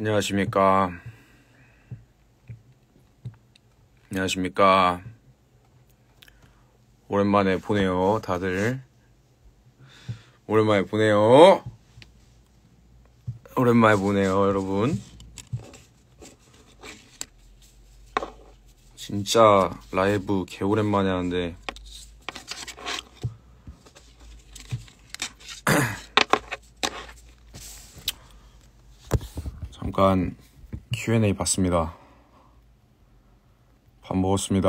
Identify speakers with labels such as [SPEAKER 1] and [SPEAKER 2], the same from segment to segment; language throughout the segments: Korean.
[SPEAKER 1] 안녕하십니까. 안녕하십니까. 오랜만에 보네요, 다들. 오랜만에 보네요. 오랜만에 보네요, 여러분. 진짜 라이브 개오랜만에 하는데 잠깐 Q&A 봤습니다. 밥 먹었습니다.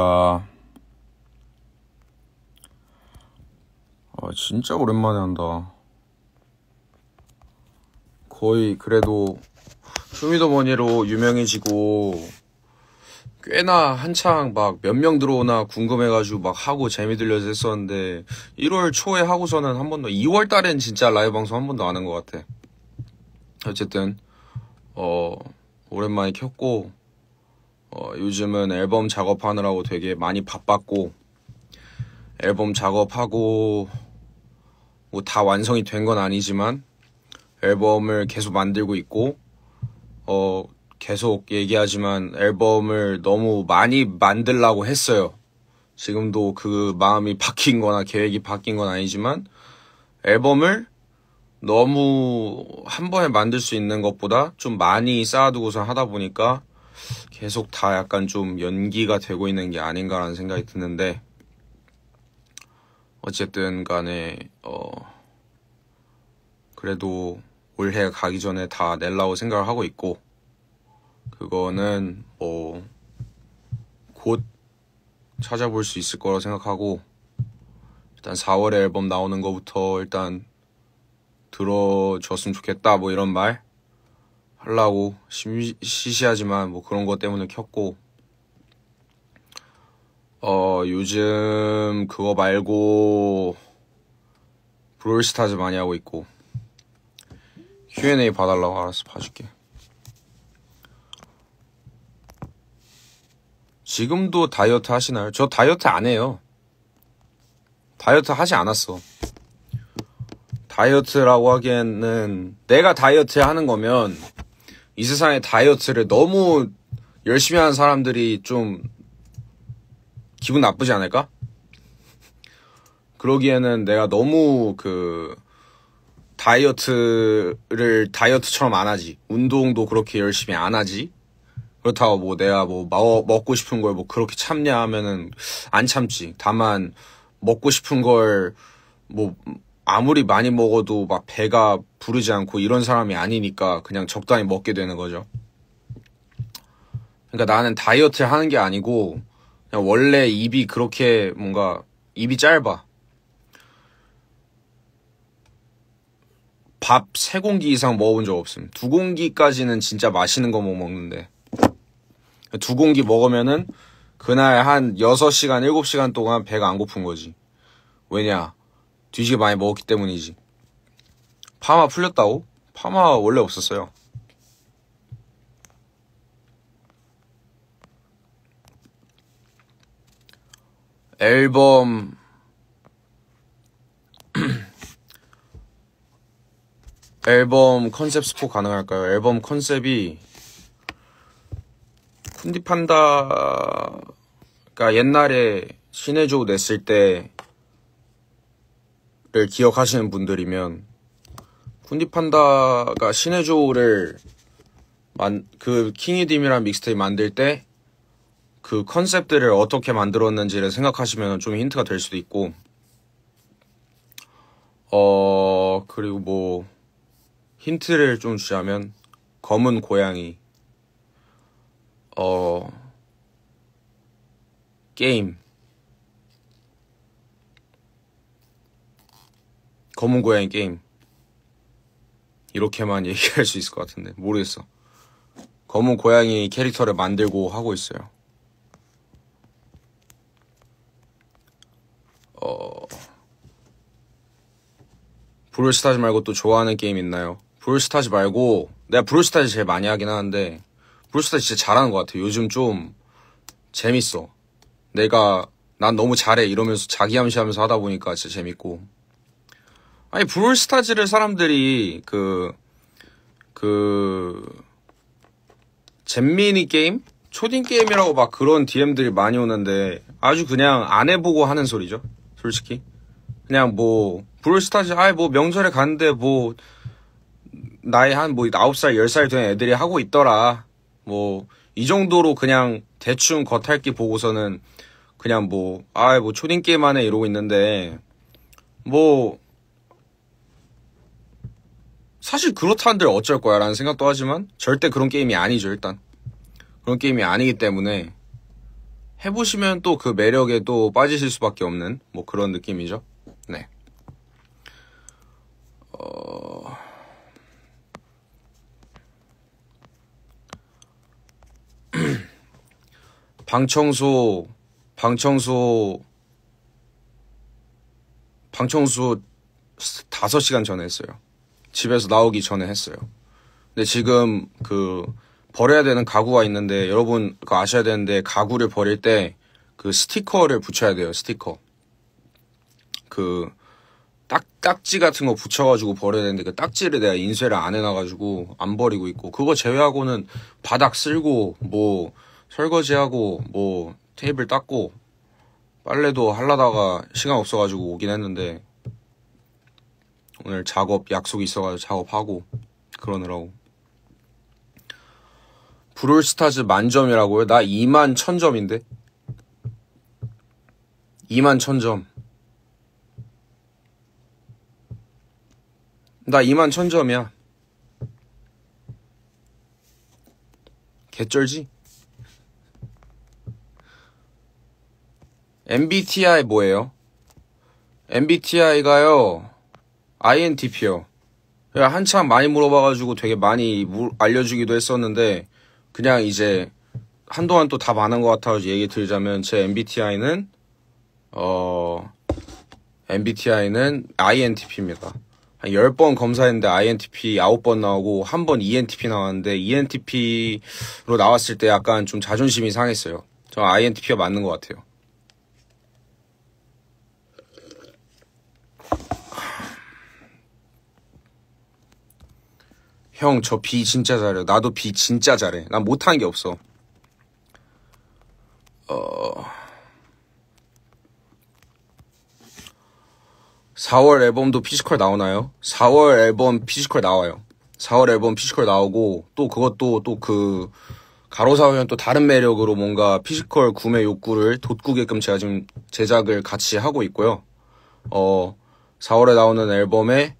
[SPEAKER 1] 아, 진짜 오랜만에 한다. 거의 그래도 휴미더머니로 유명해지고 꽤나 한창 막 몇 명 들어오나 궁금해가지고 막 하고 재미 들려서 했었는데 1월 초에 하고서는 한 번도 2월 달엔 진짜 라이브 방송 한 번도 안 한 것 같아. 어쨌든 어, 오랜만에 켰고 어, 요즘은 앨범 작업하느라고 되게 많이 바빴고 앨범 작업하고 뭐 다 완성이 된 건 아니지만 앨범을 계속 만들고 있고 어 계속 얘기하지만 앨범을 너무 많이 만들라고 했어요. 지금도 그 마음이 바뀐 거나 계획이 바뀐 건 아니지만 앨범을 너무 한 번에 만들 수 있는 것보다 좀 많이 쌓아두고서 하다 보니까 계속 다 약간 좀 연기가 되고 있는 게 아닌가라는 생각이 드는데 어쨌든 간에 어 그래도 올해 가기 전에 다 낼라고 생각을 하고 있고 그거는 뭐 곧 찾아볼 수 있을 거라 생각하고 일단 4월에 앨범 나오는 거부터 일단 들어줬으면 좋겠다 뭐 이런 말 하려고 시시하지만 뭐 그런 것 때문에 켰고 어 요즘 그거 말고 브롤스타즈 많이 하고 있고 Q&A 봐달라고 알았어 봐줄게 지금도 다이어트 하시나요? 저 다이어트 안 해요 다이어트 하지 않았어 다이어트라고 하기에는 내가 다이어트 하는 거면 이 세상에 다이어트를 너무 열심히 하는 사람들이 좀 기분 나쁘지 않을까? 그러기에는 내가 너무 그 다이어트를 다이어트처럼 안 하지. 운동도 그렇게 열심히 안 하지. 그렇다고 뭐 내가 뭐 먹고 싶은 걸 뭐 그렇게 참냐 하면은 안 참지. 다만 먹고 싶은 걸뭐 아무리 많이 먹어도 막 배가 부르지 않고 이런 사람이 아니니까 그냥 적당히 먹게 되는 거죠. 그러니까 나는 다이어트 하는 게 아니고 그냥 원래 입이 그렇게 뭔가 입이 짧아. 밥 세 공기 이상 먹어본 적 없음. 두 공기까지는 진짜 맛있는 거 못 먹는데. 두 공기 먹으면은 그날 한 6시간, 7시간 동안 배가 안 고픈 거지. 왜냐? 뒤지게 많이 먹었기 때문이지. 파마 풀렸다고? 파마 원래 없었어요. 앨범 앨범 컨셉 스포 가능할까요? 앨범 컨셉이 쿤디판다가 옛날에 신의조 냈을 때를 기억하시는 분들이면 쿤디판다가 신의 조를 만, 그 킹이딤이란 믹스테이 만들 때 그 컨셉들을 어떻게 만들었는지를 생각하시면 좀 힌트가 될 수도 있고 어 그리고 뭐 힌트를 좀 주자면 검은 고양이 어 게임 검은 고양이 게임 이렇게만 얘기할 수 있을 것 같은데 모르겠어 검은 고양이 캐릭터를 만들고 하고 있어요 어... 브롤스타즈 말고 또 좋아하는 게임 있나요? 브롤스타즈 말고 내가 브롤스타즈 제일 많이 하긴 하는데 브롤스타즈 진짜 잘하는 것 같아 요즘 좀 재밌어 내가 난 너무 잘해 이러면서 자기 암시하면서 하다 보니까 진짜 재밌고 아니 브롤스타즈를 사람들이 그그 그잼미니 게임 초딩 게임이라고 막 그런 DM들이 많이 오는데 아주 그냥 안 해보고 하는 소리죠 솔직히 그냥 뭐 브롤스타즈 아예뭐 명절에 갔는데 뭐 나이 한뭐 9살 10살 된 애들이 하고 있더라 뭐 이 정도로 그냥 대충 겉핥기 보고서는 그냥 뭐아예뭐 뭐 초딩 게임 하네 이러고 있는데 뭐 사실 그렇다는데 어쩔 거야 라는 생각도 하지만 절대 그런 게임이 아니죠 일단 그런 게임이 아니기 때문에 해보시면 또 그 매력에 또 빠지실 수밖에 없는 뭐 그런 느낌이죠 네 어... 방청소 방청소 방청소 5시간 전에 했어요 집에서 나오기 전에 했어요. 근데 지금 그 버려야 되는 가구가 있는데 여러분 그 아셔야 되는데 가구를 버릴 때 그 스티커를 붙여야 돼요. 스티커. 그 딱, 딱지 같은 거 붙여가지고 버려야 되는데 그 딱지를 내가 인쇄를 안 해놔가지고 안 버리고 있고 그거 제외하고는 바닥 쓸고 뭐 설거지하고 뭐 테이블 닦고 빨래도 할라다가 시간 없어가지고 오긴 했는데 오늘 작업 약속이 있어가지고 작업하고 그러느라고 브롤스타즈 만점이라고요? 나 2만 1000점인데 2만 1000점 나 2만 1000점이야 개쩔지? MBTI 뭐예요? MBTI가요 INTP요. 한참 많이 물어봐가지고 되게 많이 알려주기도 했었는데 그냥 이제 한동안 또 답 안 한 것 같아서 얘기 드리자면 제 MBTI는 어 MBTI는 INTP입니다. 한 10번 검사했는데 INTP 9번 나오고 한 번 ENTP 나왔는데 ENTP로 나왔을 때 약간 좀 자존심이 상했어요. 저 INTP가 맞는 것 같아요. 형저비 진짜 잘해요. 나도 비 진짜 잘해. 난 못하는 게 없어. 어... 4월 앨범도 피지컬 나오나요? 4월 앨범 피지컬 나와요. 4월 앨범 피지컬 나오고 또 그것도 또 그 가로사회는 또 다른 매력으로 뭔가 피지컬 구매 욕구를 돋구게끔 제가 지금 제작을 같이 하고 있고요. 어 4월에 나오는 앨범에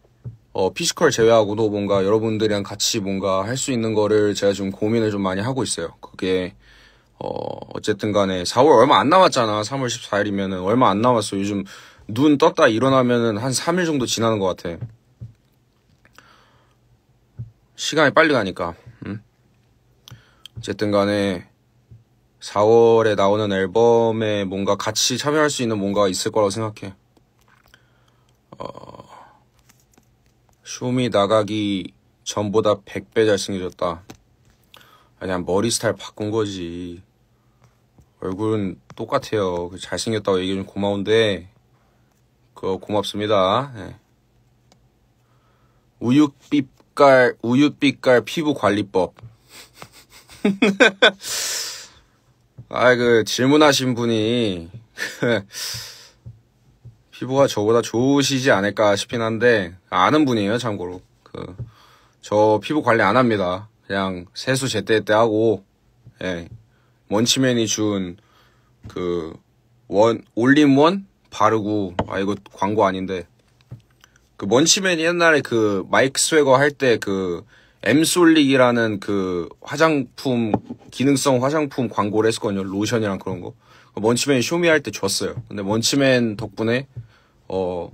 [SPEAKER 1] 어, 피지컬 제외하고도 뭔가 여러분들이랑 같이 뭔가 할 수 있는 거를 제가 지금 고민을 좀 많이 하고 있어요. 그게, 어, 어쨌든 간에 4월 얼마 안 남았잖아. 3월 14일이면은 얼마 안 남았어. 요즘 눈 떴다 일어나면은 한 3일 정도 지나는 것 같아. 시간이 빨리 가니까. 음? 어쨌든 간에 4월에 나오는 앨범에 뭔가 같이 참여할 수 있는 뭔가 있을 거라고 생각해. 어, 슈미 나가기 전보다 100배 잘생겨졌다. 그냥 머리 스타일 바꾼 거지. 얼굴은 똑같아요. 그 잘생겼다고 얘기해주면 고마운데, 그거 고맙습니다. 네. 우유빛깔, 우유빛깔 피부관리법. 아, 그, 질문하신 분이, 피부가 저보다 좋으시지 않을까 싶긴 한데 아는 분이에요 참고로 그 저 피부 관리 안 합니다 그냥 세수 제때 제때 하고 예 먼치맨이 준 그 원 올림원 바르고 아 이거 광고 아닌데 그 먼치맨이 옛날에 그 마이크 스웨거 할 때 그 엠솔릭이라는 그 화장품 기능성 화장품 광고를 했었거든요 로션이랑 그런 거 먼치맨이 쇼미 할 때 줬어요 근데 먼치맨 덕분에 어,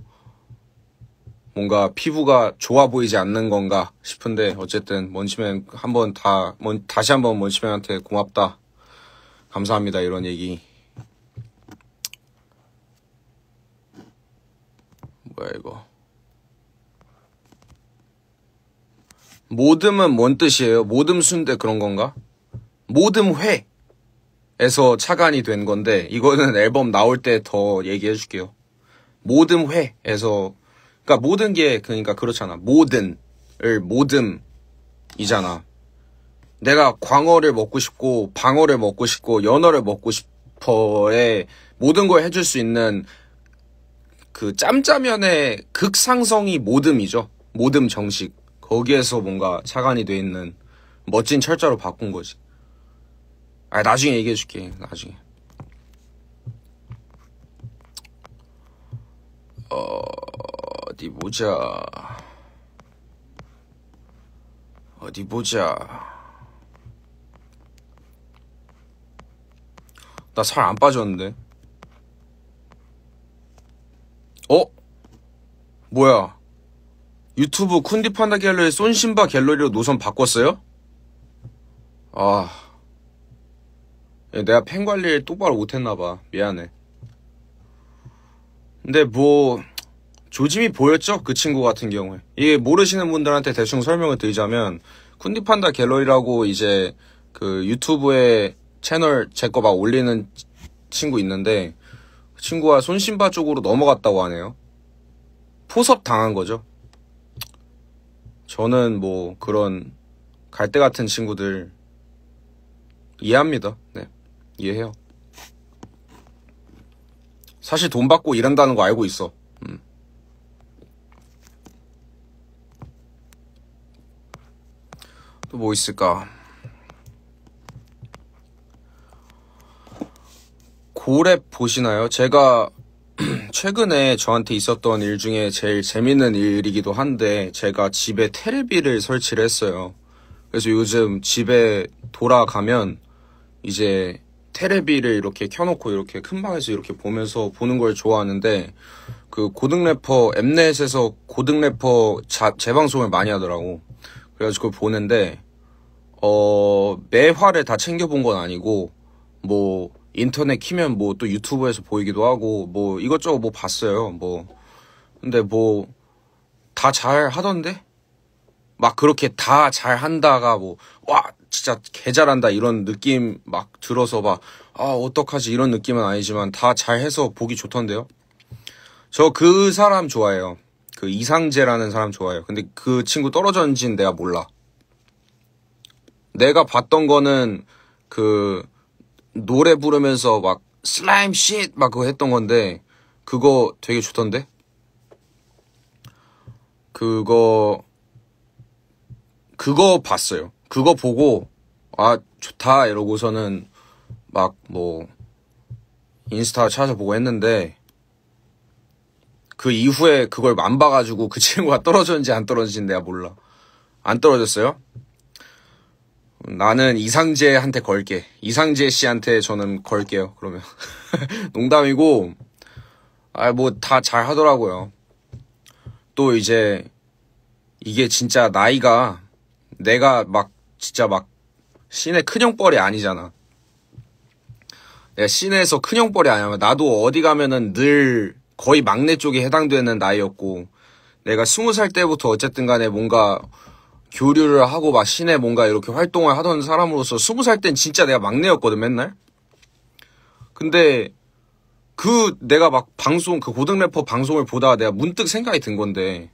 [SPEAKER 1] 뭔가 피부가 좋아 보이지 않는 건가 싶은데 어쨌든 먼치맨 한번 다 다시 한번 먼치맨한테 고맙다 감사합니다 이런 얘기 뭐야 이거 모듬은 뭔 뜻이에요? 모듬 순대 그런 건가? 모듬 회에서 차관이 된 건데 이거는 앨범 나올 때 더 얘기해 줄게요 모든 회에서 그러니까 모든 게 그러니까 그렇잖아. 모든을 모듬이잖아. 내가 광어를 먹고 싶고 방어를 먹고 싶고 연어를 먹고 싶어에 모든 걸 해줄 수 있는 그 짬짜면의 극상성이 모듬이죠. 모듬 정식. 거기에서 뭔가 차관이 돼 있는 멋진 철자로 바꾼 거지. 아 나중에 얘기해줄게. 나중에. 어, 디 보자. 어디 보자. 나 살 안 빠졌는데. 어? 뭐야? 유튜브 쿤디판다 갤러리 쏜신바 갤러리로 노선 바꿨어요? 아. 내가 팬 관리를 똑바로 못했나봐. 미안해. 근데 뭐 조짐이 보였죠 그 친구 같은 경우에 이게 모르시는 분들한테 대충 설명을 드리자면 쿤디판다 갤러리라고 이제 그 유튜브에 채널 제거막 올리는 친구 있는데 그 친구가 손신바 쪽으로 넘어갔다고 하네요 포섭 당한 거죠 저는 뭐 그런 갈대 같은 친구들 이해합니다 네 이해해요 사실 돈 받고 일한다는 거 알고 있어. 음. 또뭐 있을까? 고래 보시나요? 제가 최근에 저한테 있었던 일 중에 제일 재밌는 일이기도 한데 제가 집에 테레비를 설치를 했어요. 그래서 요즘 집에 돌아가면 이제 테레비를 이렇게 켜놓고 이렇게 큰 방에서 이렇게 보면서 보는 걸 좋아하는데 그 고등 래퍼 엠넷에서 고등 래퍼 자, 재방송을 많이 하더라고. 그래가지고 그걸 보는데 어 매화를 다 챙겨본 건 아니고 뭐 인터넷 키면 뭐 또 유튜브에서 보이기도 하고 뭐 이것저것 뭐 봤어요. 뭐 근데 뭐 다 잘 하던데 막 그렇게 다 잘한다가 뭐 와 진짜 개 잘한다 이런 느낌 막 들어서 막 아 어떡하지 이런 느낌은 아니지만 다 잘해서 보기 좋던데요. 저 그 사람 좋아해요. 그 이상재라는 사람 좋아해요. 근데 그 친구 떨어졌는지는 내가 몰라. 내가 봤던 거는 그 노래 부르면서 막 슬라임 씨막 그거 했던 건데 그거 되게 좋던데. 그거 그거 봤어요. 그거 보고 아 좋다 이러고서는 막 뭐 인스타 찾아보고 했는데 그 이후에 그걸 만 봐가지고 그 친구가 떨어졌는지 안 떨어졌는지 내가 몰라. 안 떨어졌어요? 나는 이상재한테 걸게. 이상재 씨한테 저는 걸게요. 그러면 농담이고 아 뭐 다 잘 하더라고요. 또 이제 이게 진짜 나이가 내가 막 진짜 막 시내 큰형벌이 아니잖아. 내가 시내에서 큰형벌이 아니야 나도 어디 가면은 늘 거의 막내 쪽에 해당되는 나이였고 내가 스무 살 때부터 어쨌든 간에 뭔가 교류를 하고 막 시내 뭔가 이렇게 활동을 하던 사람으로서 스무 살 땐 진짜 내가 막내였거든 맨날. 근데 그 내가 막 방송 그 고등 래퍼 방송을 보다가 내가 문득 생각이 든 건데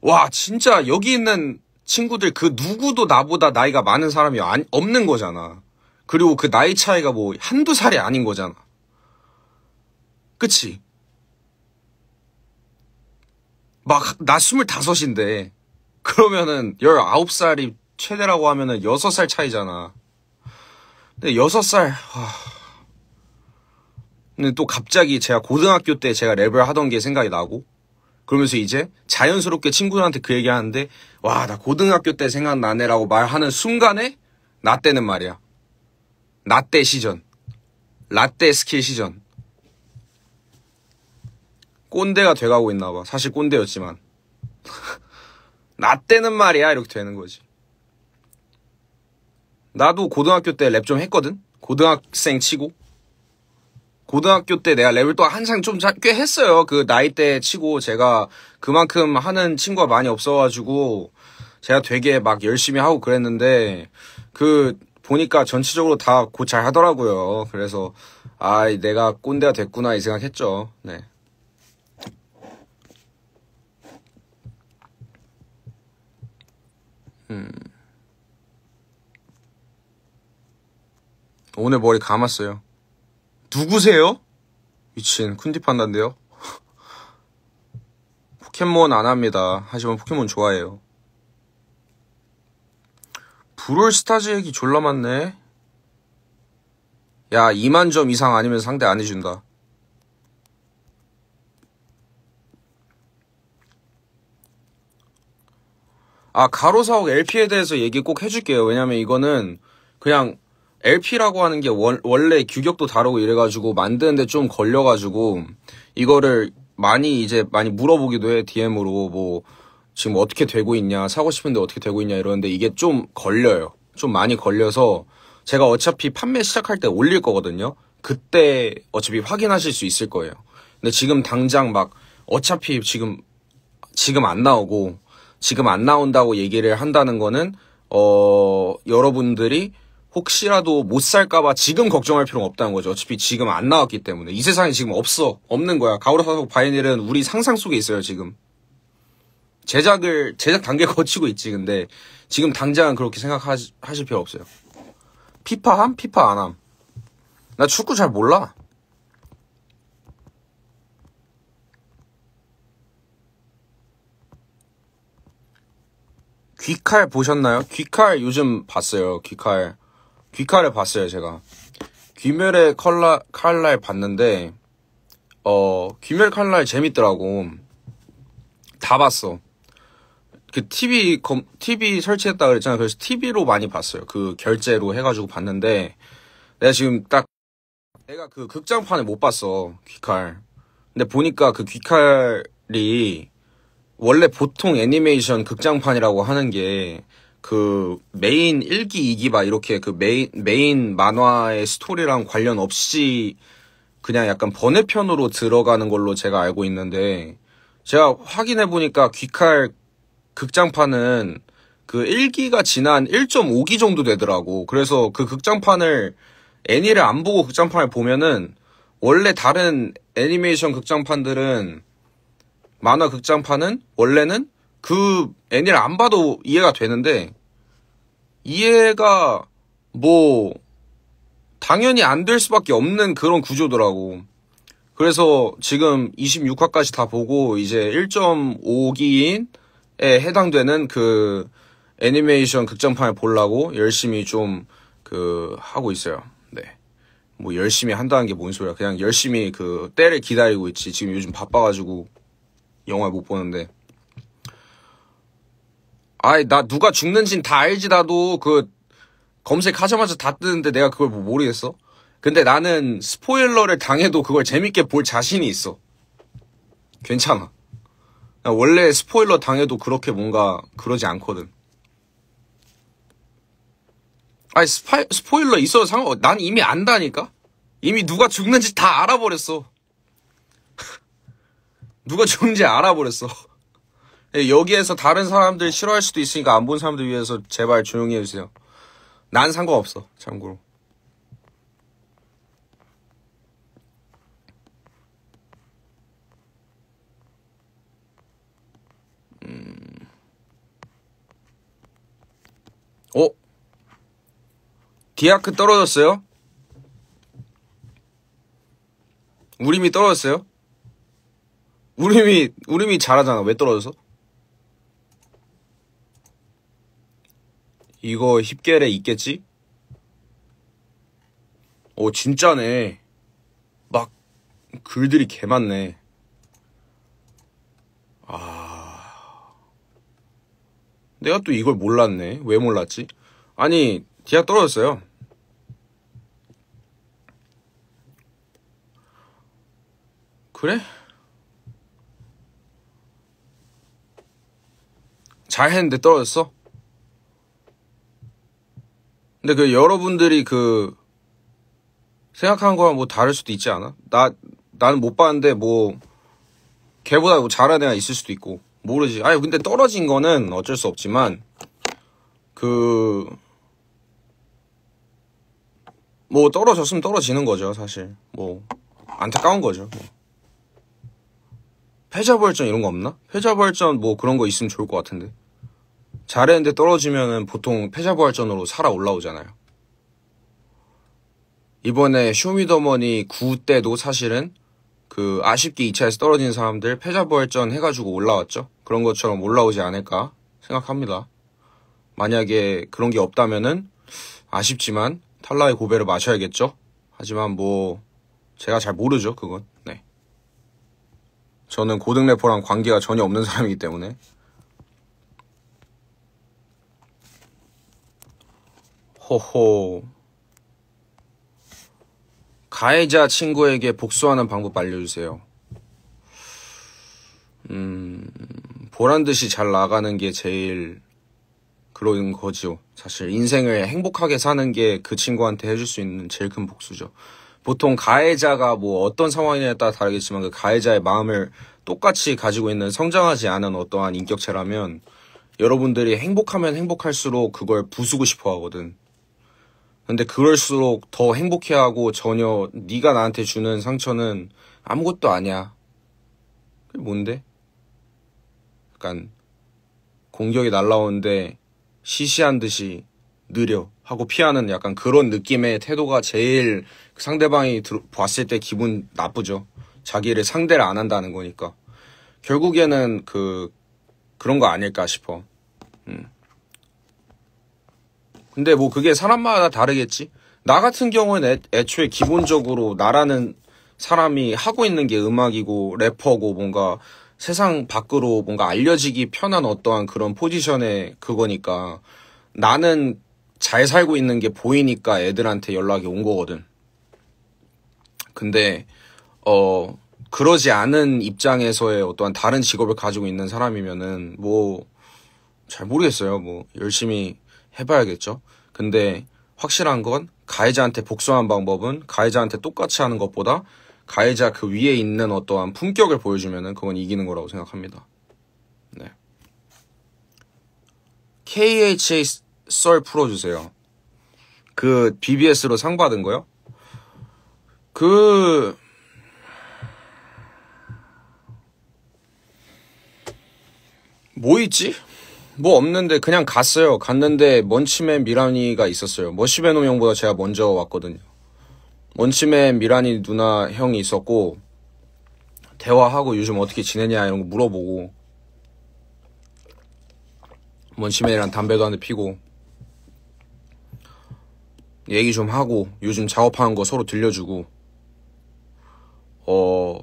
[SPEAKER 1] 와 진짜 여기 있는 친구들 그 누구도 나보다 나이가 많은 사람이 안, 없는 거잖아. 그리고 그 나이 차이가 뭐 한두 살이 아닌 거잖아. 그치? 막, 나 스물다섯인데, 그러면은 열아홉 살이 최대라고 하면은 여섯 살 차이잖아. 근데 여섯 살, 하... 근데 또 갑자기 제가 고등학교 때 제가 랩을 하던 게 생각이 나고, 그러면서 이제 자연스럽게 친구들한테 그 얘기 하는데, 와, 나 고등학교 때 생각나네라고 말하는 순간에 나 때는 말이야. 나 때 시전. 라떼 스킬 시전. 꼰대가 돼가고 있나 봐. 사실 꼰대였지만. 나 때는 말이야. 이렇게 되는 거지. 나도 고등학교 때 랩 좀 했거든? 고등학생 치고. 고등학교 때 내가 랩을 또 한창 좀 꽤 했어요. 그 나이 때 치고 제가 그만큼 하는 친구가 많이 없어가지고 제가 되게 막 열심히 하고 그랬는데 그 보니까 전체적으로 다 곧 잘 하더라고요. 그래서 아 내가 꼰대가 됐구나 이 생각했죠. 네. 음. 오늘 머리 감았어요. 누구세요? 미친 쿤디 판단데요. 포켓몬 안 합니다. 하지만 포켓몬 좋아해요. 브롤 스타즈 얘기 졸라 많네. 야, 2만 점 이상 아니면 상대 안 해준다. 아, 가로사옥 LP에 대해서 얘기 꼭 해줄게요. 왜냐면 이거는 그냥 LP라고 하는 게 원, 원래 규격도 다르고 이래가지고 만드는데 좀 걸려가지고 이거를 많이 이제 많이 물어보기도 해, DM으로. 뭐, 지금 어떻게 되고 있냐, 사고 싶은데 어떻게 되고 있냐 이러는데 이게 좀 걸려요. 좀 많이 걸려서 제가 어차피 판매 시작할 때 올릴 거거든요. 그때 어차피 확인하실 수 있을 거예요. 근데 지금 당장 막 어차피 지금 지금 안 나오고 지금 안 나온다고 얘기를 한다는 거는 어 여러분들이 혹시라도 못 살까봐 지금 걱정할 필요는 없다는 거죠. 어차피 지금 안 나왔기 때문에 이 세상에 지금 없어 없는 거야. 가오라 사고 바이닐은 우리 상상 속에 있어요 지금. 제작을 제작 단계 거치고 있지 근데 지금 당장 그렇게 생각하실 필요 없어요. 피파함 피파 안함. 나 축구 잘 몰라. 귀칼 보셨나요? 귀칼 요즘 봤어요. 귀칼 귀칼을 봤어요 제가. 귀멸의 칼라 칼날 봤는데 어 귀멸 칼날 재밌더라고. 다 봤어. 그 TV 검, TV 설치했다 그랬잖아 그래서 TV로 많이 봤어요. 그 결제로 해가지고 봤는데 내가 지금 딱 내가 그 극장판을 못 봤어 귀칼. 근데 보니까 그 귀칼이 원래 보통 애니메이션 극장판이라고 하는 게 그 메인 1기, 2기 막 이렇게 그 메인 메인 만화의 스토리랑 관련 없이 그냥 약간 번외편으로 들어가는 걸로 제가 알고 있는데 제가 확인해 보니까 귀칼 극장판은 그 1기가 지난 1.5기 정도 되더라고. 그래서 그 극장판을 애니를 안 보고 극장판을 보면은 원래 다른 애니메이션 극장판들은 만화 극장판은 원래는 그 애니를 안 봐도 이해가 되는데 이해가 뭐 당연히 안 될 수밖에 없는 그런 구조더라고. 그래서 지금 26화까지 다 보고 이제 1.5기인 에 해당되는 그 애니메이션 극장판을 보려고 열심히 좀 그 하고 있어요. 네. 뭐 열심히 한다는 게 뭔 소리야. 그냥 열심히 그 때를 기다리고 있지. 지금 요즘 바빠가지고 영화 못 보는데. 아이, 나 누가 죽는진 다 알지, 나도. 그, 검색하자마자 다 뜨는데 내가 그걸 뭐 모르겠어? 근데 나는 스포일러를 당해도 그걸 재밌게 볼 자신이 있어. 괜찮아. 아, 원래 스포일러 당해도 그렇게 뭔가 그러지 않거든. 아니 스파, 스포일러 있어도 상관 없어. 난 이미 안다니까 이미 누가 죽는지 다 알아버렸어 누가 죽는지 알아버렸어 예, 여기에서 다른 사람들 싫어할 수도 있으니까 안 본 사람들 위해서 제발 조용히 해주세요 난 상관없어 참고로 디아크 떨어졌어요? 우림이 떨어졌어요? 우림이 우림이 잘하잖아. 왜떨어졌어 이거 힙겔에 있겠지? 오 진짜네. 막 글들이 개 많네. 아 내가 또 이걸 몰랐네. 왜 몰랐지? 아니 디아 떨어졌어요. 그래? 잘 했는데 떨어졌어? 근데 그 여러분들이 그 생각하는 거랑 뭐 다를 수도 있지 않아? 나 나는 못 봤는데 뭐 걔보다 뭐 잘하는 애가 있을 수도 있고 모르지. 아니 근데 떨어진 거는 어쩔 수 없지만 그 뭐 떨어졌으면 떨어지는 거죠 사실 뭐 안타까운 거죠. 뭐. 패자부활전 이런 거 없나? 패자부활전 뭐 그런 거 있으면 좋을 것 같은데. 잘했는데 떨어지면은 보통 패자부활전으로 살아 올라오잖아요. 이번에 쇼미더머니 9 때도 사실은 그 아쉽게 2차에서 떨어진 사람들 패자부활전 해가지고 올라왔죠. 그런 것처럼 올라오지 않을까 생각합니다. 만약에 그런 게 없다면은 아쉽지만 탈라의 고배를 마셔야겠죠. 하지만 뭐 제가 잘 모르죠 그건. 저는 고등 래퍼랑 관계가 전혀 없는 사람이기 때문에 호호 가해자 친구에게 복수하는 방법 알려주세요 음 보란듯이 잘 나가는 게 제일 그런 거죠 사실 인생을 행복하게 사는 게 그 친구한테 해줄 수 있는 제일 큰 복수죠 보통 가해자가 뭐 어떤 상황이냐에 따라 다르겠지만 그 가해자의 마음을 똑같이 가지고 있는 성장하지 않은 어떠한 인격체라면 여러분들이 행복하면 행복할수록 그걸 부수고 싶어 하거든. 근데 그럴수록 더 행복해하고 전혀 네가 나한테 주는 상처는 아무것도 아니야. 그게 뭔데? 약간 공격이 날라오는데 시시한 듯이 느려 하고 피하는 약간 그런 느낌의 태도가 제일 그 상대방이 들, 봤을 때 기분 나쁘죠. 자기를 상대를 안 한다는 거니까 결국에는 그 그런 거 아닐까 싶어. 음. 근데 뭐 그게 사람마다 다르겠지. 나 같은 경우는 애, 초에 기본적으로 나라는 사람이 하고 있는 게 음악이고 래퍼고 뭔가 세상 밖으로 뭔가 알려지기 편한 어떠한 그런 포지션의 그거니까 나는 잘 살고 있는 게 보이니까 애들한테 연락이 온 거거든. 근데 어 그러지 않은 입장에서의 어떠한 다른 직업을 가지고 있는 사람이면은 뭐 잘 모르겠어요. 뭐 열심히 해봐야겠죠. 근데 확실한 건 가해자한테 복수하는 방법은 가해자한테 똑같이 하는 것보다 가해자 그 위에 있는 어떠한 품격을 보여주면은 그건 이기는 거라고 생각합니다. 네. KHA 썰 풀어주세요. 그 BBS로 상 받은 거요? 그 뭐 있지? 뭐 없는데 그냥 갔어요. 갔는데 먼치맨 미란이가 있었어요. 머시베노 뭐 형보다 제가 먼저 왔거든요. 먼치맨 미란이 누나 형이 있었고 대화하고 요즘 어떻게 지내냐 이런 거 물어보고 먼치맨이랑 담배도 한 대 피고 얘기 좀 하고 요즘 작업하는 거 서로 들려주고 어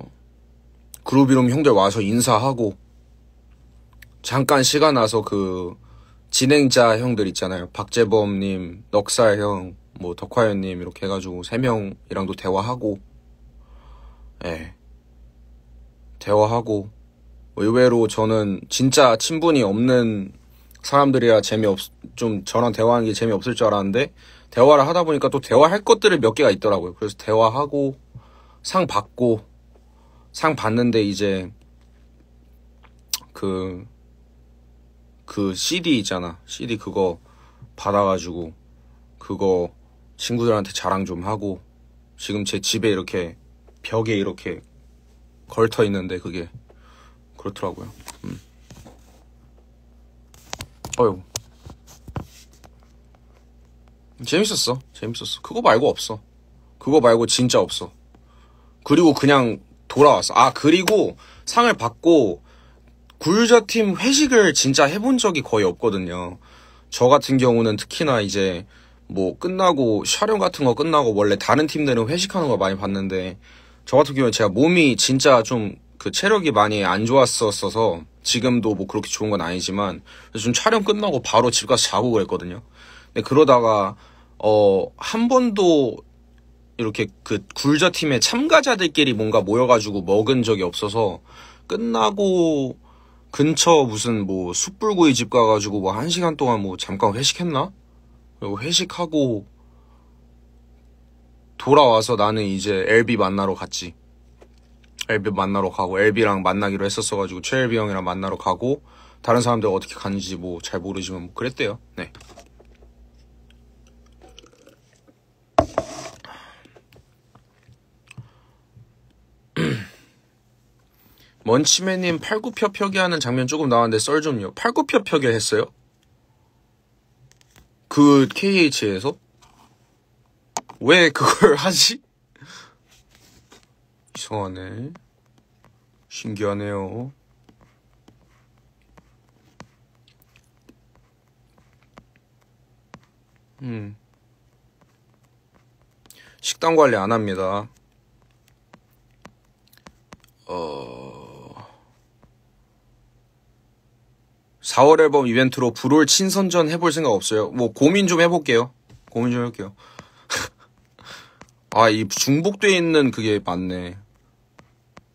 [SPEAKER 1] 그루비룸 형들 와서 인사하고 잠깐 시간 나서 그 진행자 형들 있잖아요 박재범님, 넉살 형, 뭐 덕화연님 이렇게 해가지고 세 명이랑도 대화하고 예 네. 대화하고 뭐 의외로 저는 진짜 친분이 없는 사람들이야 재미없 좀 저랑 대화하는 게 재미없을 줄 알았는데 대화를 하다 보니까 또 대화할 것들을 몇 개가 있더라고요. 그래서 대화하고 상 받고 상 받는데 이제 그그 그, 그 CD 있잖아. CD 그거 받아가지고 그거 친구들한테 자랑 좀 하고 지금 제 집에 이렇게 벽에 이렇게 걸터 있는데 그게 그렇더라고요. 음. 어휴. 재밌었어. 재밌었어. 그거 말고 없어. 그거 말고 진짜 없어. 그리고 그냥 돌아왔어. 아, 그리고 상을 받고 굴자팀 회식을 진짜 해본 적이 거의 없거든요. 저 같은 경우는 특히나 이제 뭐 끝나고 촬영 같은 거 끝나고 원래 다른 팀들은 회식하는 거 많이 봤는데 저 같은 경우는 제가 몸이 진짜 좀 그 체력이 많이 안 좋았었어서 지금도 뭐 그렇게 좋은 건 아니지만 좀 촬영 끝나고 바로 집 가서 자고 그랬거든요. 근데 그러다가 어, 한 번도 이렇게 그 굴자 팀의 참가자들끼리 뭔가 모여가지고 먹은 적이 없어서 끝나고 근처 무슨 뭐 숯불구이 집 가가지고 뭐한 시간 동안 뭐 잠깐 회식했나? 그리고 회식하고 돌아와서 나는 이제 엘비 만나러 갔지. 엘비 만나러 가고 엘비랑 만나기로 했었어가지고 최엘비 형이랑 만나러 가고 다른 사람들 어떻게 갔는지뭐 잘 모르지만 뭐 그랬대요. 네. 먼치맨님 팔굽혀펴기 하는 장면 조금 나왔는데 썰 좀요. 팔굽혀펴기 했어요? 그 KH에서? 왜 그걸 하지? 이상하네. 신기하네요. 음. 식단 관리 안 합니다. 어, 4월 앨범 이벤트로 불올 친선전 해볼 생각 없어요? 뭐 고민 좀 해볼게요. 고민 좀 해볼게요. 아, 이 중복돼 있는 그게 맞네.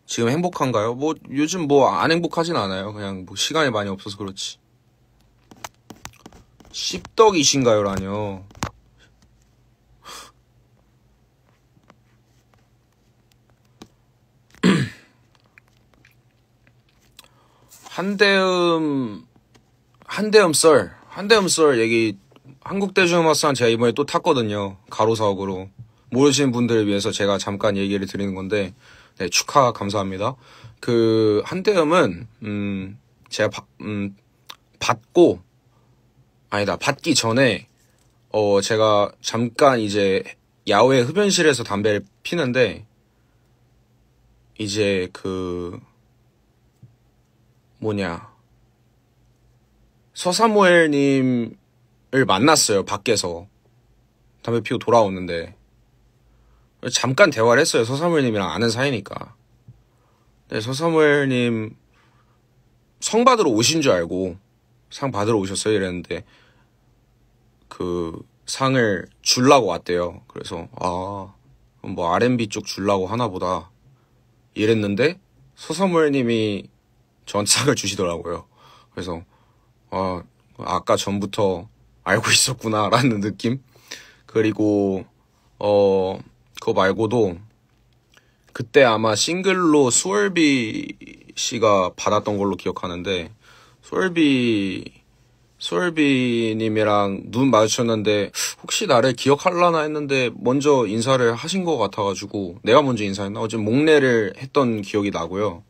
[SPEAKER 1] 지금 행복한가요? 뭐 요즘 뭐 안 행복하진 않아요. 그냥 뭐 시간이 많이 없어서 그렇지. 씹덕이신가요라뇨. 한대음 한대음 썰, 한대음 썰 얘기 한국 대중음악상 제가 이번에 또 탔거든요. 가로 사업으로 모르시는 분들을 위해서 제가 잠깐 얘기를 드리는 건데 네, 축하 감사합니다. 그 한대음은 음 제가 바, 음 받고 아니다 받기 전에 어 제가 잠깐 이제 야외 흡연실에서 담배를 피는데 이제 그 뭐냐 서사모엘님을 만났어요, 밖에서. 담배 피고 돌아오는데. 잠깐 대화를 했어요, 서사모엘님이랑 아는 사이니까. 네, 서사모엘님 성 받으러 오신 줄 알고 상 받으러 오셨어요 이랬는데 그 상을 줄라고 왔대요. 그래서 아 뭐 R&B 쪽 줄라고 하나 보다 이랬는데 서사모엘님이 저한테 상을 주시더라고요. 그래서 아, 아까 전부터 알고 있었구나라는 느낌? 그리고, 어, 그거 말고도, 그때 아마 싱글로 수월비 씨가 받았던 걸로 기억하는데, 수월비, 수월비님이랑 눈 마주쳤는데, 혹시 나를 기억할라나 했는데, 먼저 인사를 하신 것 같아가지고, 내가 먼저 인사했나? 어제 목례를 했던 기억이 나고요.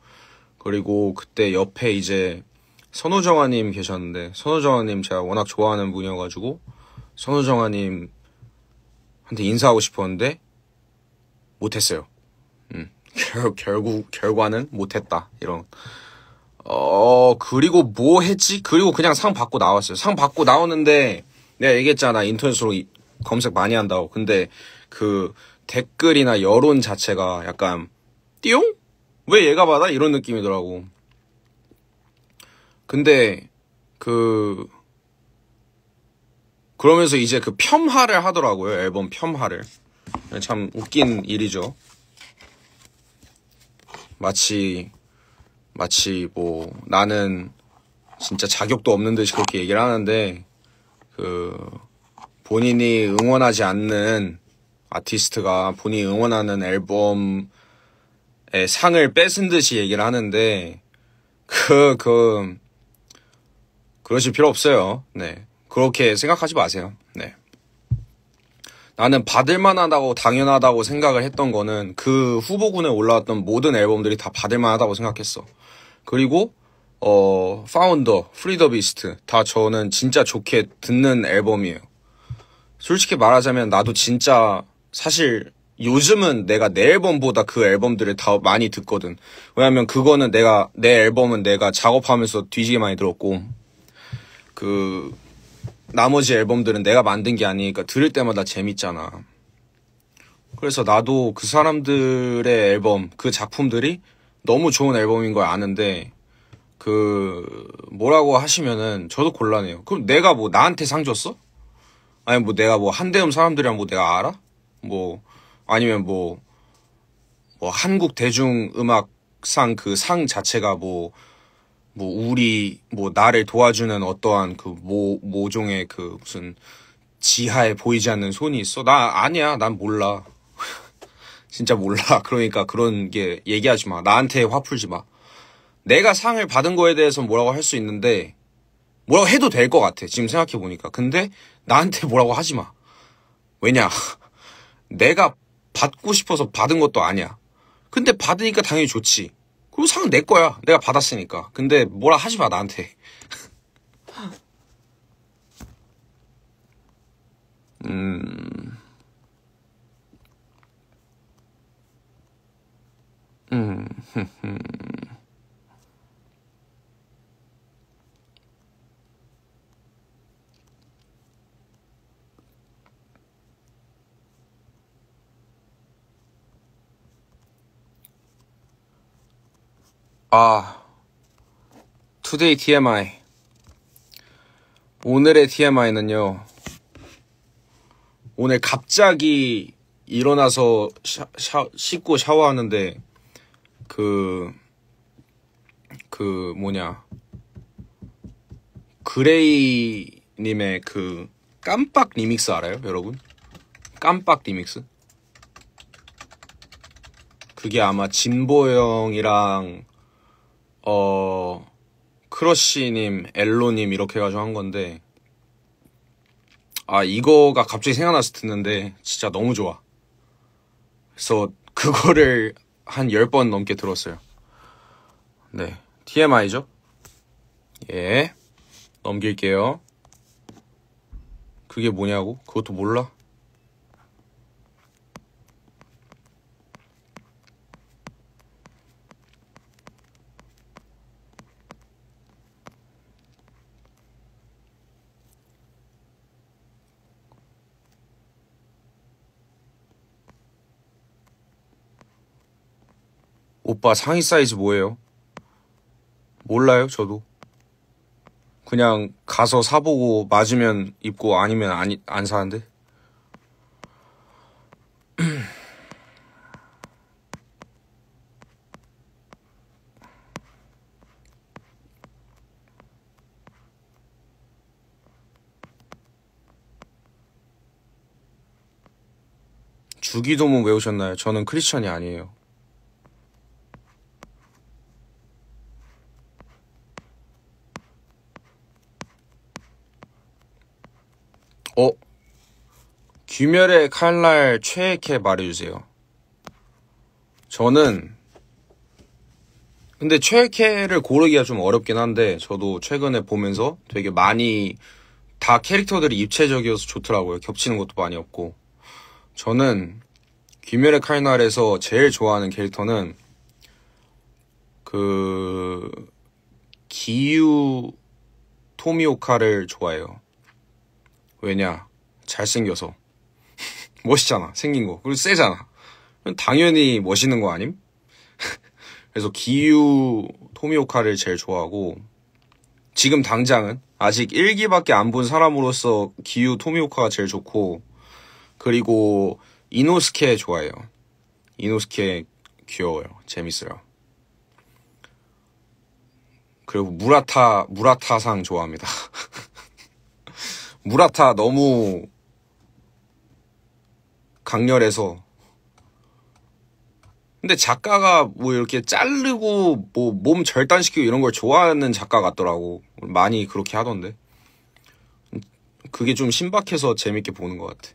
[SPEAKER 1] 그리고 그때 옆에 이제 선우정아님 계셨는데 선우정아님 제가 워낙 좋아하는 분이어가지고 선우정아님한테 인사하고 싶었는데 못했어요. 음, 결, 결국 결과는 못했다 이런. 어 그리고 뭐 했지? 그리고 그냥 상 받고 나왔어요. 상 받고 나오는데 내가 얘기했잖아 인터넷으로 검색 많이 한다고. 근데 그 댓글이나 여론 자체가 약간 띠용? 왜 얘가 받아? 이런 느낌이더라고. 근데 그 그러면서 이제 그 폄하를 하더라고요. 앨범 폄하를. 참 웃긴 일이죠. 마치 마치 뭐 나는 진짜 자격도 없는 듯이 그렇게 얘기를 하는데 그 본인이 응원하지 않는 아티스트가 본인이 응원하는 앨범에 상을 뺏은 듯이 얘기를 하는데 그그 그, 그 그러실 필요 없어요. 네. 그렇게 생각하지 마세요. 네. 나는 받을만하다고 당연하다고 생각을 했던 거는 그 후보군에 올라왔던 모든 앨범들이 다 받을만하다고 생각했어. 그리고 어 파운더, 프리더비스트 다 저는 진짜 좋게 듣는 앨범이에요. 솔직히 말하자면 나도 진짜 사실 요즘은 내가 내 앨범보다 그 앨범들을 더 많이 듣거든. 왜냐면 그거는 내가 내 앨범은 내가 작업하면서 뒤지게 많이 들었고 그 나머지 앨범들은 내가 만든 게 아니니까 들을 때마다 재밌잖아. 그래서 나도 그 사람들의 앨범, 그 작품들이 너무 좋은 앨범인 걸 아는데 그 뭐라고 하시면은 저도 곤란해요. 그럼 내가 뭐 나한테 상 줬어? 아니 뭐 내가 뭐 한대음 사람들이랑 뭐 내가 알아? 뭐 아니면 뭐뭐 뭐 한국 대중음악상 그 상 자체가 뭐뭐 우리 뭐 나를 도와주는 어떠한 그모 모종의 그 무슨 지하에 보이지 않는 손이 있어? 나 아니야. 난 몰라. 진짜 몰라. 그러니까 그런 게 얘기하지 마. 나한테 화 풀지 마. 내가 상을 받은 거에 대해서 뭐라고 할 수 있는데 뭐라고 해도 될 것 같아. 지금 생각해 보니까. 근데 나한테 뭐라고 하지 마. 왜냐? 내가 받고 싶어서 받은 것도 아니야. 근데 받으니까 당연히 좋지. 그 상은 내 거야. 내가 받았으니까. 근데 뭐라 하지 마, 나한테. 음. 음. 아, 투데이 TMI. 오늘의 TMI는요. 오늘 갑자기 일어나서 샤, 샤, 씻고 샤워하는데 그, 그 뭐냐. 그레이님의 그 깜빡 리믹스 알아요, 여러분? 깜빡 리믹스? 그게 아마 진보 형이랑 어, 크러쉬님, 엘로님 이렇게 해가지고 한 건데 아 이거가 갑자기 생각나서 듣는데 진짜 너무 좋아. 그래서 그거를 한 10번 넘게 들었어요. 네, TMI죠? 예, 넘길게요. 그게 뭐냐고? 그것도 몰라? 오빠 상의 사이즈 뭐예요? 몰라요, 저도. 그냥 가서 사보고 맞으면 입고 아니면 안, 안 사는데? 주기도문 외우셨나요? 저는 크리스천이 아니에요. 어? 귀멸의 칼날 최애캐 말해주세요. 저는 근데 최애캐를 고르기가 좀 어렵긴 한데 저도 최근에 보면서 되게 많이 다 캐릭터들이 입체적이어서 좋더라고요. 겹치는 것도 많이 없고 저는 귀멸의 칼날에서 제일 좋아하는 캐릭터는 그 기유 토미오카를 좋아해요. 왜냐? 잘생겨서. 멋있잖아. 생긴 거. 그리고 세잖아. 당연히 멋있는 거 아님? 그래서 기유 토미오카를 제일 좋아하고 지금 당장은 아직 1기밖에 안 본 사람으로서 기유 토미오카가 제일 좋고 그리고 이노스케 좋아해요. 이노스케 귀여워요. 재밌어요. 그리고 무라타 무라타상 좋아합니다. 무라타 너무 강렬해서 근데 작가가 뭐 이렇게 자르고 뭐 몸 절단시키고 이런 걸 좋아하는 작가 같더라고 많이 그렇게 하던데 그게 좀 신박해서 재밌게 보는 것 같아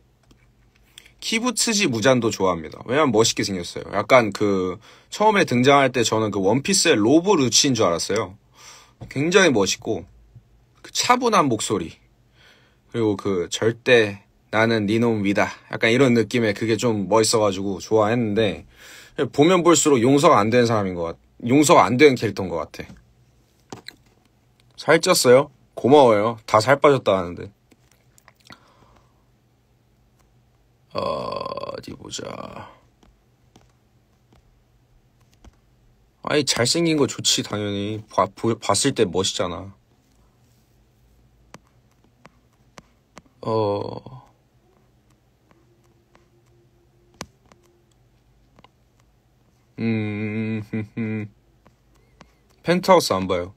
[SPEAKER 1] 키부츠지 무잔도 좋아합니다 왜냐면 멋있게 생겼어요 약간 그 처음에 등장할 때 저는 그 원피스의 로브 루치인 줄 알았어요 굉장히 멋있고 그 차분한 목소리 그리고 그 절대 나는 니놈이다. 네 약간 이런 느낌의 그게 좀 멋있어가지고 좋아했는데 보면 볼수록 용서가 안 되는 사람인 것 같아. 용서가 안 되는 캐릭터인 것 같아. 살쪘어요? 고마워요. 다 살 빠졌다 하는데. 어, 어디 보자. 아니 잘생긴 거 좋지 당연히 봐, 보, 봤을 때 멋있잖아. 어, 음, 펜트하우스 안 봐요.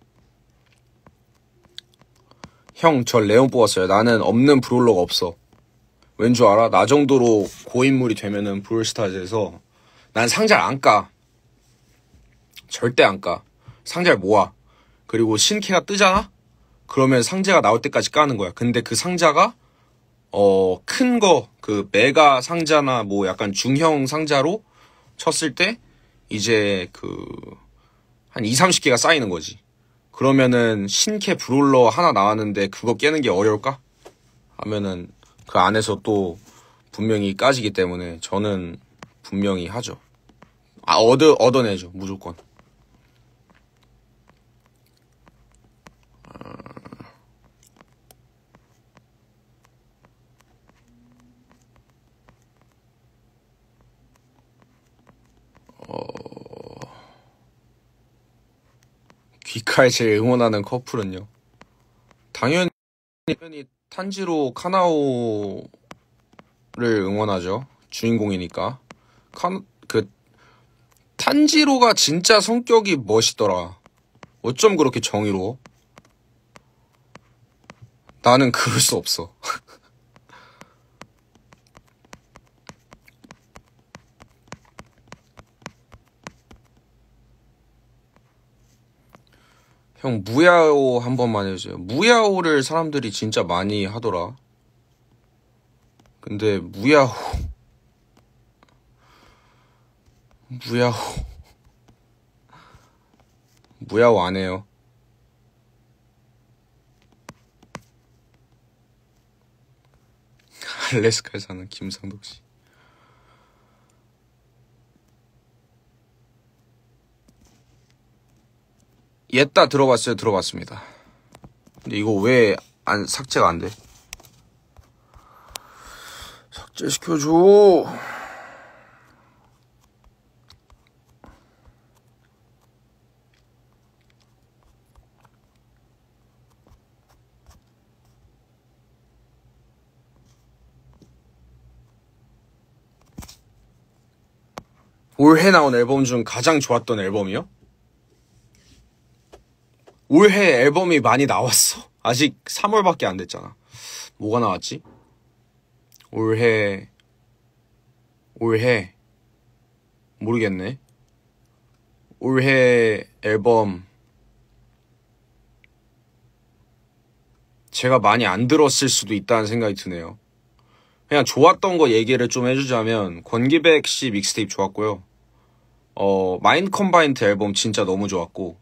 [SPEAKER 1] 형, 저 레온 뽑았어요. 나는 없는 브롤러가 없어. 왠 줄 알아? 나 정도로 고인물이 되면은 브롤스타즈에서 난 상자를 안 까. 절대 안 까. 상자를 모아. 그리고 신캐가 뜨잖아? 그러면 상자가 나올 때까지 까는 거야. 근데 그 상자가 어, 큰 거, 그 메가 상자나 뭐 약간 중형 상자로 쳤을 때 이제 그 한 2, 30개가 쌓이는 거지. 그러면은 신캐 브롤러 하나 나왔는데 그거 깨는 게 어려울까? 하면은 그 안에서 또 분명히 까지기 때문에 저는 분명히 하죠. 아, 얻어, 얻어내죠. 무조건. 어... 귀카에 제일 응원하는 커플은요. 당연히, 당연히 탄지로 카나오를 응원하죠. 주인공이니까. 카, 그, 탄지로가 진짜 성격이 멋있더라. 어쩜 그렇게 정의로워? 나는 그럴 수 없어. 형 무야오 한 번만 해주세요. 무야오를 사람들이 진짜 많이 하더라. 근데 무야호 무야호 무야호 안 해요. 알래스카에 사는 김상덕 씨. 옛다 들어봤어요 들어봤습니다 근데 이거 왜 안 삭제가 안 돼? 삭제시켜줘 올해 나온 앨범 중 가장 좋았던 앨범이요? 올해 앨범이 많이 나왔어. 아직 3월밖에 안 됐잖아. 뭐가 나왔지? 올해 올해 모르겠네. 올해 앨범 제가 많이 안 들었을 수도 있다는 생각이 드네요. 그냥 좋았던 거 얘기를 좀 해주자면 권기백 씨 믹스테이프 좋았고요. 어 마인 컴바인트 앨범 진짜 너무 좋았고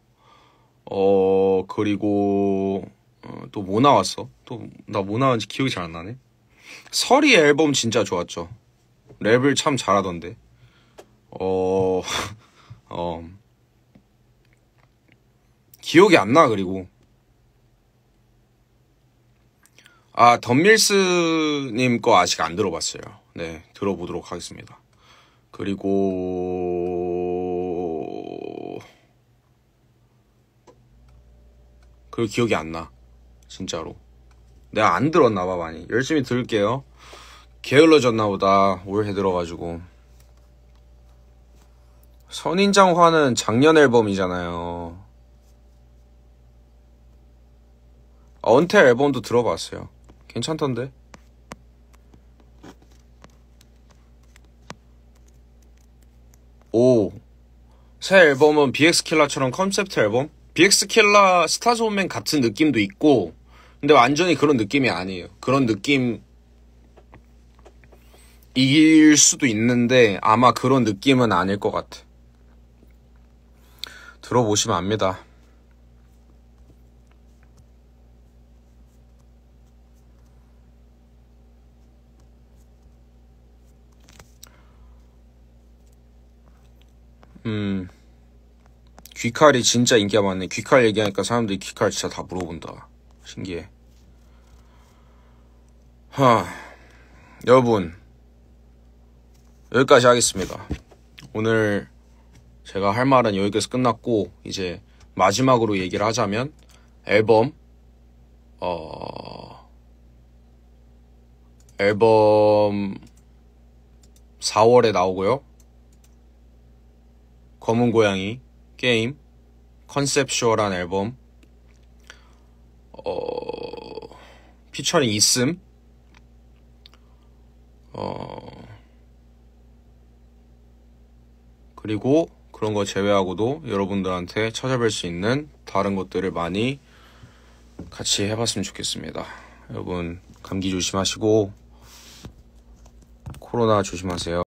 [SPEAKER 1] 어, 그리고, 어, 또뭐 나왔어? 또, 나 뭐 나왔는지 기억이 잘 안 나네? 설이 앨범 진짜 좋았죠. 랩을 참 잘하던데. 어, 어, 기억이 안 나, 그리고. 아, 덤밀스님 거 아직 안 들어봤어요. 네, 들어보도록 하겠습니다. 그리고, 그리고 기억이 안 나. 진짜로. 내가 안 들었나 봐 많이. 열심히 들을게요. 게을러졌나 보다. 올해 들어가지고. 선인장화는 작년 앨범이잖아요. 아, 언태 앨범도 들어봤어요. 괜찮던데? 오. 새 앨범은 BX 킬러처럼 컨셉트 앨범? 비엑스킬러 스타소맨 즈 같은 느낌도 있고 근데 완전히 그런 느낌이 아니에요. 그런 느낌 이길 수도 있는데 아마 그런 느낌은 아닐 것 같아. 들어보시면 압니다. 음. 귀칼이 진짜 인기가 많네. 귀칼 얘기하니까 사람들이 귀칼 진짜 다 물어본다. 신기해. 하, 여러분 여기까지 하겠습니다. 오늘 제가 할 말은 여기서 끝났고 이제 마지막으로 얘기를 하자면 앨범 어 앨범 4월에 나오고요. 검은 고양이 게임, 컨셉쇼란 앨범, 어, 피처링 있음, 어, 그리고 그런 거 제외하고도 여러분들한테 찾아뵐 수 있는 다른 것들을 많이 같이 해봤으면 좋겠습니다. 여러분, 감기 조심하시고, 코로나 조심하세요.